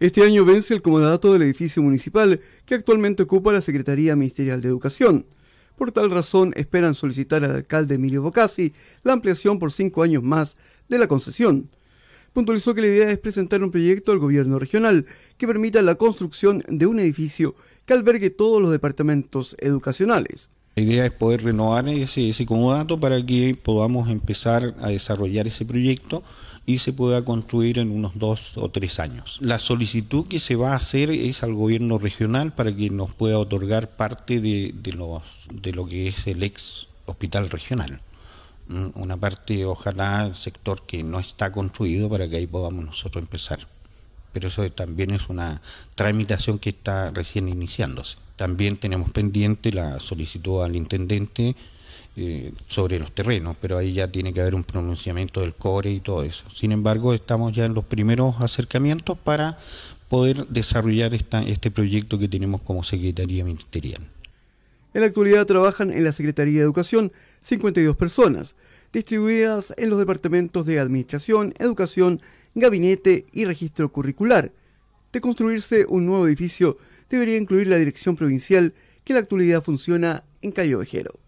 Este año vence el comodato del edificio municipal que actualmente ocupa la Secretaría Ministerial de Educación. Por tal razón, esperan solicitar al alcalde Emilio Bocasi la ampliación por cinco años más de la concesión. Puntualizó que la idea es presentar un proyecto al gobierno regional que permita la construcción de un edificio que albergue todos los departamentos educacionales. La idea es poder renovar ese, ese comodato para que podamos empezar a desarrollar ese proyecto y se pueda construir en unos dos o tres años. La solicitud que se va a hacer es al gobierno regional para que nos pueda otorgar parte de, de, de lo que es el ex hospital regional. Mm, una parte, ojalá, el sector que no está construido para que ahí podamos nosotros empezar. Pero eso también es una tramitación que está recién iniciándose. También tenemos pendiente la solicitud al intendente eh, sobre los terrenos, pero ahí ya tiene que haber un pronunciamiento del CORE y todo eso. Sin embargo, estamos ya en los primeros acercamientos para poder desarrollar este proyecto que tenemos como Secretaría Ministerial. En la actualidad trabajan en la Secretaría de Educación 52 personas, distribuidas en los departamentos de Administración, Educación, Gabinete y Registro Curricular, de construirse un nuevo edificio, debería incluir la dirección provincial que en la actualidad funciona en Calle Ovejero.